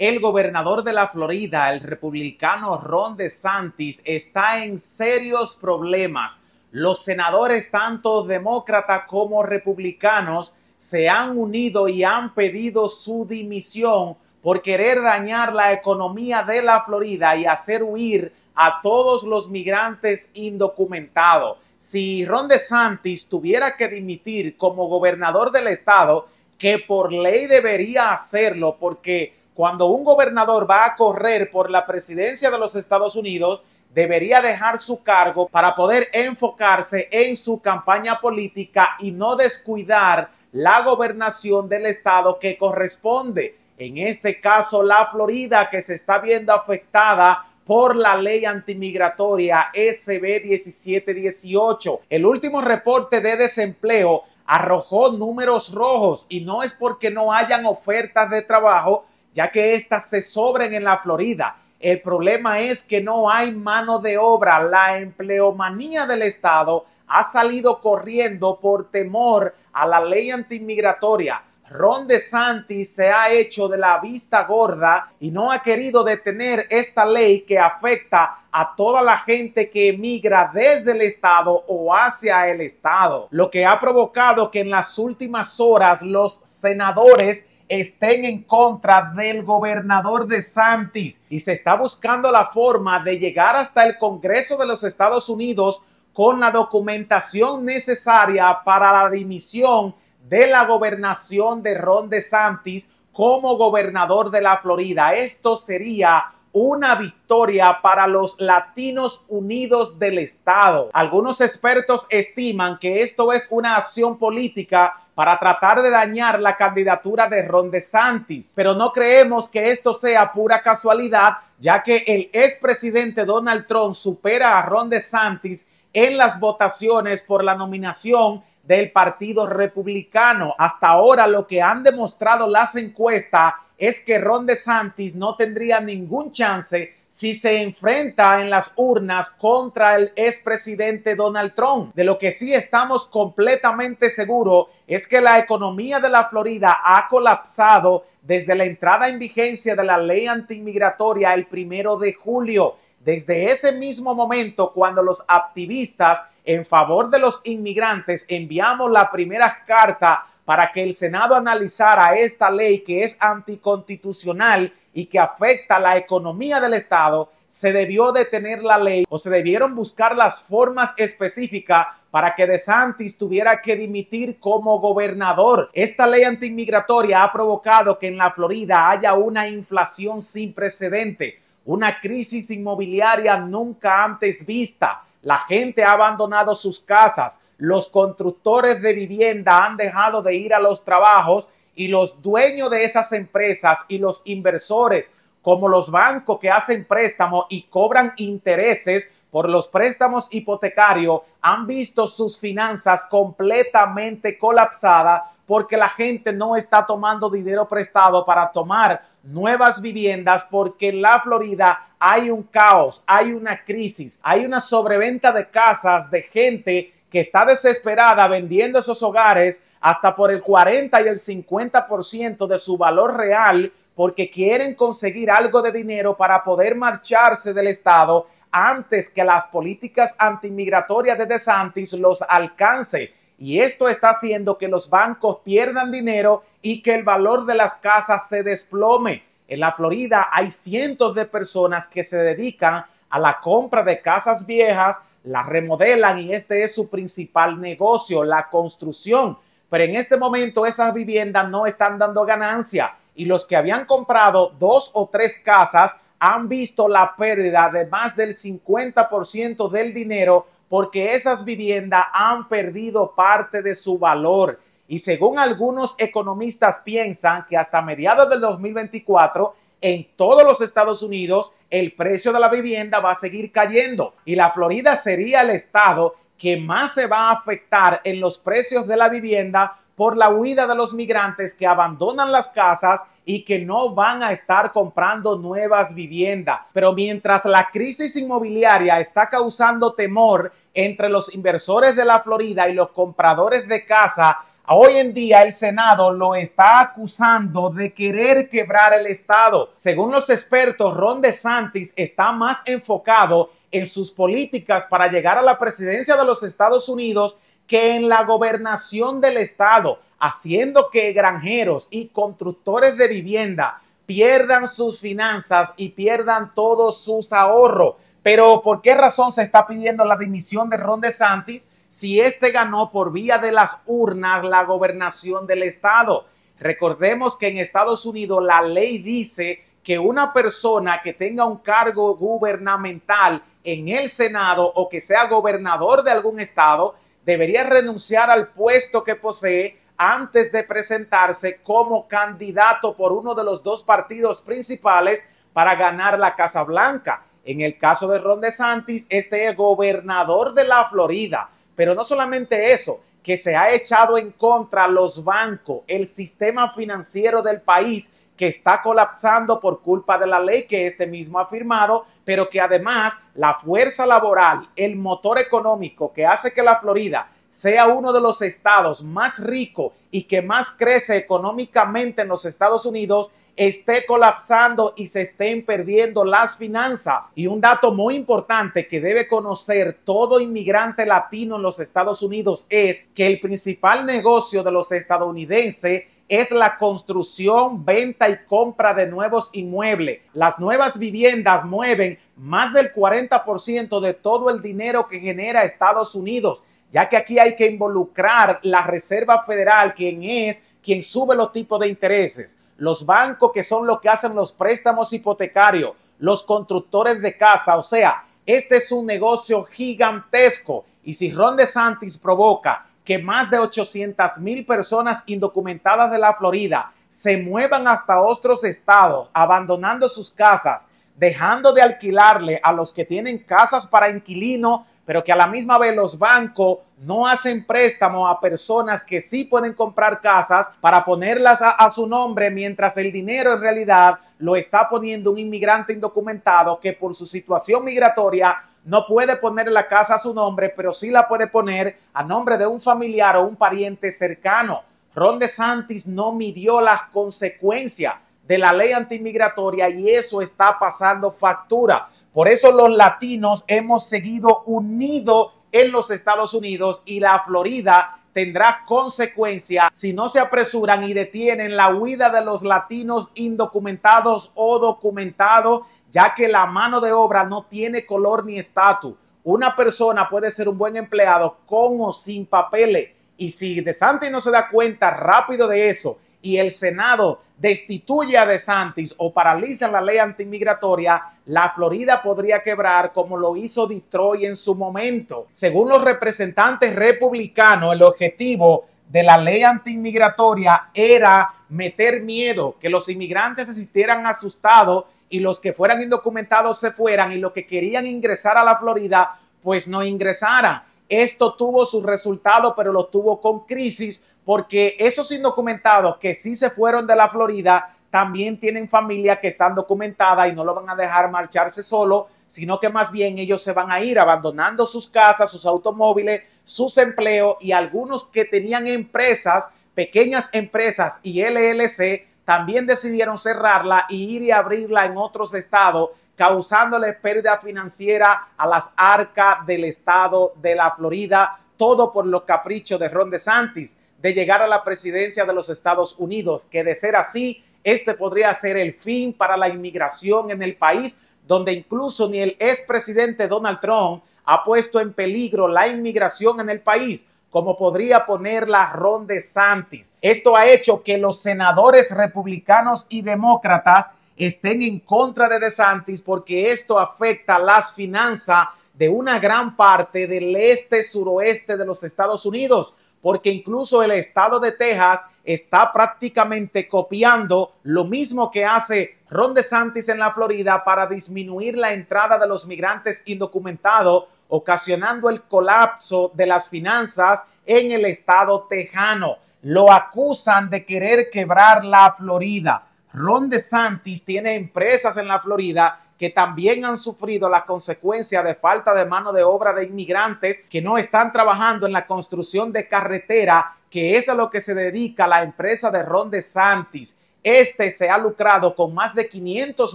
El gobernador de la Florida, el republicano Ron DeSantis, está en serios problemas. Los senadores, tanto demócratas como republicanos, se han unido y han pedido su dimisión por querer dañar la economía de la Florida y hacer huir a todos los migrantes indocumentados. Si Ron DeSantis tuviera que dimitir como gobernador del estado, que por ley debería hacerlo porque cuando un gobernador va a correr por la presidencia de los Estados Unidos, debería dejar su cargo para poder enfocarse en su campaña política y no descuidar la gobernación del estado que corresponde. En este caso, la Florida, que se está viendo afectada por la ley antimigratoria SB 1718. El último reporte de desempleo arrojó números rojos y no es porque no hayan ofertas de trabajo, ya que éstas se sobren en la Florida. El problema es que no hay mano de obra. La empleomanía del Estado ha salido corriendo por temor a la ley antimigratoria. Ron DeSantis se ha hecho de la vista gorda y no ha querido detener esta ley que afecta a toda la gente que emigra desde el estado o hacia el estado, lo que ha provocado que en las últimas horas los senadores estén en contra del gobernador de Santis y se está buscando la forma de llegar hasta el Congreso de los Estados Unidos con la documentación necesaria para la dimisión de la gobernación de Ron de Santis como gobernador de la Florida. Esto sería una victoria para los latinos unidos del Estado. Algunos expertos estiman que esto es una acción política para tratar de dañar la candidatura de Ron DeSantis. Pero no creemos que esto sea pura casualidad, ya que el expresidente Donald Trump supera a Ron DeSantis en las votaciones por la nominación del Partido Republicano. Hasta ahora lo que han demostrado las encuestas es que Ron DeSantis no tendría ningún chance si se enfrenta en las urnas contra el expresidente Donald Trump. De lo que sí estamos completamente seguros es que la economía de la Florida ha colapsado desde la entrada en vigencia de la ley antimigratoria el primero de julio. Desde ese mismo momento, cuando los activistas en favor de los inmigrantes, enviamos la primera carta para que el Senado analizara esta ley que es anticonstitucional y que afecta la economía del Estado, se debió detener la ley o se debieron buscar las formas específicas para que DeSantis tuviera que dimitir como gobernador. Esta ley antimigratoria ha provocado que en la Florida haya una inflación sin precedente, una crisis inmobiliaria nunca antes vista la gente ha abandonado sus casas, los constructores de vivienda han dejado de ir a los trabajos y los dueños de esas empresas y los inversores, como los bancos que hacen préstamos y cobran intereses por los préstamos hipotecarios, han visto sus finanzas completamente colapsadas porque la gente no está tomando dinero prestado para tomar nuevas viviendas porque en la Florida hay un caos, hay una crisis, hay una sobreventa de casas de gente que está desesperada vendiendo esos hogares hasta por el 40 y el 50% de su valor real porque quieren conseguir algo de dinero para poder marcharse del Estado antes que las políticas antimigratorias de DeSantis los alcance. Y esto está haciendo que los bancos pierdan dinero y que el valor de las casas se desplome. En la Florida hay cientos de personas que se dedican a la compra de casas viejas, las remodelan y este es su principal negocio, la construcción. Pero en este momento esas viviendas no están dando ganancia y los que habían comprado dos o tres casas han visto la pérdida de más del 50% del dinero porque esas viviendas han perdido parte de su valor y según algunos economistas piensan que hasta mediados del 2024 en todos los Estados Unidos el precio de la vivienda va a seguir cayendo y la Florida sería el estado que más se va a afectar en los precios de la vivienda por la huida de los migrantes que abandonan las casas y que no van a estar comprando nuevas viviendas. Pero mientras la crisis inmobiliaria está causando temor entre los inversores de la Florida y los compradores de casa. Hoy en día el Senado lo está acusando de querer quebrar el Estado. Según los expertos, Ron DeSantis está más enfocado en sus políticas para llegar a la presidencia de los Estados Unidos que en la gobernación del Estado, haciendo que granjeros y constructores de vivienda pierdan sus finanzas y pierdan todos sus ahorros. Pero ¿por qué razón se está pidiendo la dimisión de Ron Santis si este ganó por vía de las urnas la gobernación del estado? Recordemos que en Estados Unidos la ley dice que una persona que tenga un cargo gubernamental en el Senado o que sea gobernador de algún estado debería renunciar al puesto que posee antes de presentarse como candidato por uno de los dos partidos principales para ganar la Casa Blanca. En el caso de Ron DeSantis, este es gobernador de la Florida. Pero no solamente eso, que se ha echado en contra los bancos, el sistema financiero del país que está colapsando por culpa de la ley que este mismo ha firmado, pero que además la fuerza laboral, el motor económico que hace que la Florida sea uno de los estados más ricos y que más crece económicamente en los Estados Unidos, esté colapsando y se estén perdiendo las finanzas. Y un dato muy importante que debe conocer todo inmigrante latino en los Estados Unidos es que el principal negocio de los estadounidenses es la construcción, venta y compra de nuevos inmuebles. Las nuevas viviendas mueven más del 40% de todo el dinero que genera Estados Unidos, ya que aquí hay que involucrar la Reserva Federal, quien es quien sube los tipos de intereses los bancos que son los que hacen los préstamos hipotecarios, los constructores de casa, o sea, este es un negocio gigantesco. Y si Ron DeSantis provoca que más de 800 mil personas indocumentadas de la Florida se muevan hasta otros estados, abandonando sus casas, dejando de alquilarle a los que tienen casas para inquilino pero que a la misma vez los bancos no hacen préstamo a personas que sí pueden comprar casas para ponerlas a, su nombre mientras el dinero en realidad lo está poniendo un inmigrante indocumentado que por su situación migratoria no puede poner la casa a su nombre, pero sí la puede poner a nombre de un familiar o un pariente cercano. Ron DeSantis no midió las consecuencias de la ley antimigratoria y eso está pasando factura. Por eso los latinos hemos seguido unidos en los Estados Unidos y la Florida tendrá consecuencia si no se apresuran y detienen la huida de los latinos indocumentados o documentados, ya que la mano de obra no tiene color ni estatus. Una persona puede ser un buen empleado con o sin papeles. Y si DeSantis no se da cuenta rápido de eso y el Senado destituye a DeSantis o paraliza la ley antimigratoria, la Florida podría quebrar como lo hizo Detroit en su momento. Según los representantes republicanos, el objetivo de la ley antimigratoria era meter miedo, que los inmigrantes asistieran asustados y los que fueran indocumentados se fueran y los que querían ingresar a la Florida pues no ingresaran. Esto tuvo su resultado, pero lo tuvo con crisis porque esos indocumentados que sí se fueron de la Florida también tienen familia que están documentada y no lo van a dejar marcharse solo, sino que más bien ellos se van a ir abandonando sus casas, sus automóviles, sus empleos y algunos que tenían empresas, pequeñas empresas y LLC, también decidieron cerrarla y ir y abrirla en otros estados, causándole pérdida financiera a las arcas del estado de la Florida, todo por los caprichos de Ron DeSantis de llegar a la presidencia de los Estados Unidos, que de ser así, este podría ser el fin para la inmigración en el país, donde incluso ni el expresidente Donald Trump ha puesto en peligro la inmigración en el país, como podría ponerla Ron DeSantis. Esto ha hecho que los senadores republicanos y demócratas estén en contra de DeSantis porque esto afecta las finanzas de una gran parte del este suroeste de los Estados Unidos, porque incluso el estado de Texas está prácticamente copiando lo mismo que hace Ron DeSantis en la Florida para disminuir la entrada de los migrantes indocumentados, ocasionando el colapso de las finanzas en el estado tejano. Lo acusan de querer quebrar la Florida. Ron DeSantis tiene empresas en la Florida que también han sufrido la consecuencia de falta de mano de obra de inmigrantes que no están trabajando en la construcción de carretera, que es a lo que se dedica la empresa de Ron Santis. Este se ha lucrado con más de 500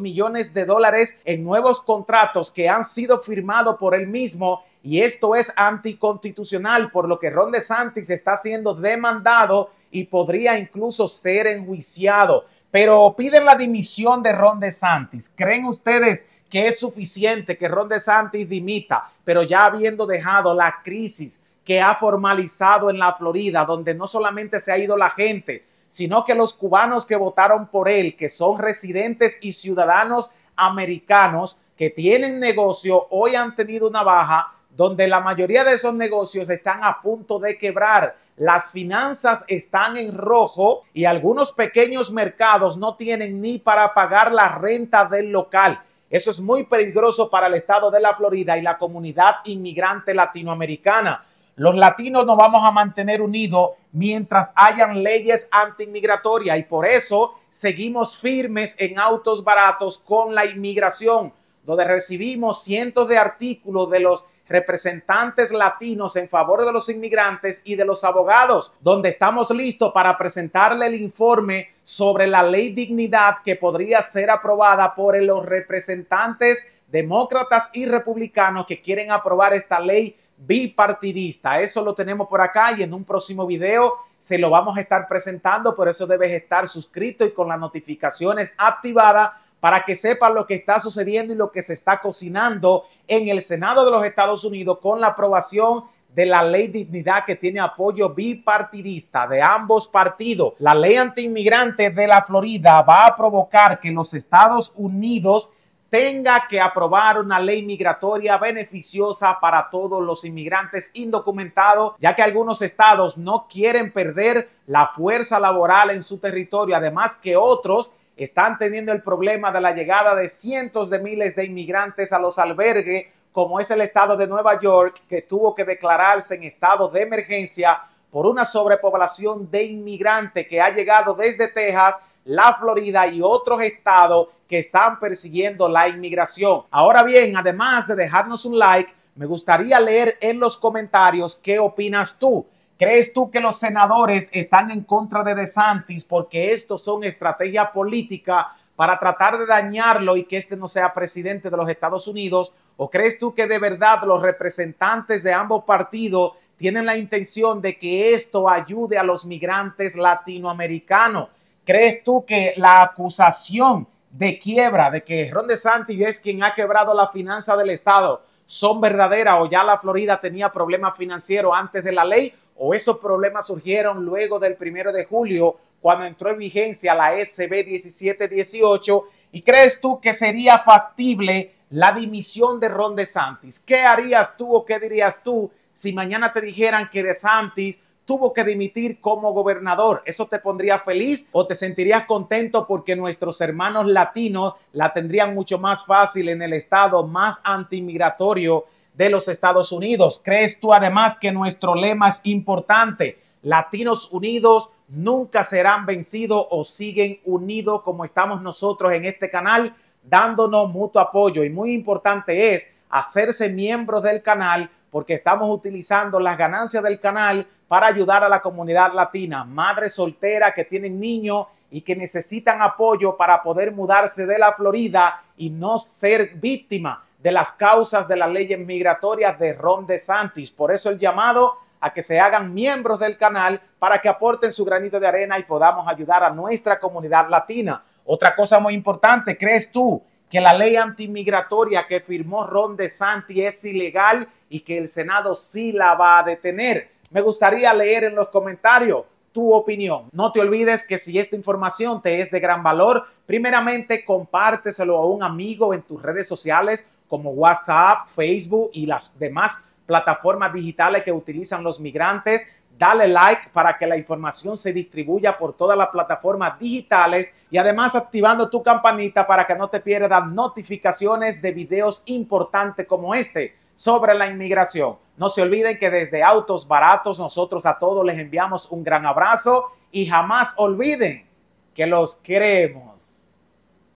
millones de dólares en nuevos contratos que han sido firmados por él mismo y esto es anticonstitucional, por lo que Ron Santis está siendo demandado y podría incluso ser enjuiciado pero piden la dimisión de Ron Santis. ¿Creen ustedes que es suficiente que Ron DeSantis dimita, pero ya habiendo dejado la crisis que ha formalizado en la Florida, donde no solamente se ha ido la gente, sino que los cubanos que votaron por él, que son residentes y ciudadanos americanos que tienen negocio, hoy han tenido una baja donde la mayoría de esos negocios están a punto de quebrar. Las finanzas están en rojo y algunos pequeños mercados no tienen ni para pagar la renta del local. Eso es muy peligroso para el estado de la Florida y la comunidad inmigrante latinoamericana. Los latinos no vamos a mantener unidos mientras hayan leyes antiinmigratorias y por eso seguimos firmes en autos baratos con la inmigración donde recibimos cientos de artículos de los representantes latinos en favor de los inmigrantes y de los abogados, donde estamos listos para presentarle el informe sobre la ley dignidad que podría ser aprobada por los representantes demócratas y republicanos que quieren aprobar esta ley bipartidista. Eso lo tenemos por acá y en un próximo video se lo vamos a estar presentando, por eso debes estar suscrito y con las notificaciones activadas para que sepan lo que está sucediendo y lo que se está cocinando en el Senado de los Estados Unidos con la aprobación de la ley dignidad que tiene apoyo bipartidista de ambos partidos. La ley antiinmigrante de la Florida va a provocar que los Estados Unidos tenga que aprobar una ley migratoria beneficiosa para todos los inmigrantes indocumentados, ya que algunos estados no quieren perder la fuerza laboral en su territorio, además que otros están teniendo el problema de la llegada de cientos de miles de inmigrantes a los albergues, como es el estado de Nueva York, que tuvo que declararse en estado de emergencia por una sobrepoblación de inmigrantes que ha llegado desde Texas, la Florida y otros estados que están persiguiendo la inmigración. Ahora bien, además de dejarnos un like, me gustaría leer en los comentarios qué opinas tú. ¿Crees tú que los senadores están en contra de DeSantis porque esto son estrategia política para tratar de dañarlo y que este no sea presidente de los Estados Unidos? ¿O crees tú que de verdad los representantes de ambos partidos tienen la intención de que esto ayude a los migrantes latinoamericanos? ¿Crees tú que la acusación de quiebra, de que Ron DeSantis es quien ha quebrado la finanza del Estado, son verdaderas o ya la Florida tenía problemas financieros antes de la ley? o esos problemas surgieron luego del primero de julio, cuando entró en vigencia la SB 1718, y crees tú que sería factible la dimisión de Ron DeSantis? ¿Qué harías tú o qué dirías tú si mañana te dijeran que DeSantis tuvo que dimitir como gobernador. ¿Eso te pondría feliz o te sentirías contento porque nuestros hermanos latinos la tendrían mucho más fácil en el estado más antimigratorio de los Estados Unidos. ¿Crees tú además que nuestro lema es importante? Latinos unidos nunca serán vencidos o siguen unidos como estamos nosotros en este canal, dándonos mutuo apoyo. Y muy importante es hacerse miembros del canal porque estamos utilizando las ganancias del canal para ayudar a la comunidad latina, madres solteras que tienen niños y que necesitan apoyo para poder mudarse de la Florida y no ser víctima de las causas de las leyes migratorias de Ron DeSantis. Por eso el llamado a que se hagan miembros del canal para que aporten su granito de arena y podamos ayudar a nuestra comunidad latina. Otra cosa muy importante, ¿crees tú que la ley antimigratoria que firmó Ron DeSantis es ilegal y que el Senado sí la va a detener? Me gustaría leer en los comentarios tu opinión. No te olvides que si esta información te es de gran valor, primeramente compárteselo a un amigo en tus redes sociales como WhatsApp, Facebook y las demás plataformas digitales que utilizan los migrantes. Dale like para que la información se distribuya por todas las plataformas digitales y además activando tu campanita para que no te pierdas notificaciones de videos importantes como este sobre la inmigración. No se olviden que desde Autos Baratos nosotros a todos les enviamos un gran abrazo y jamás olviden que los queremos.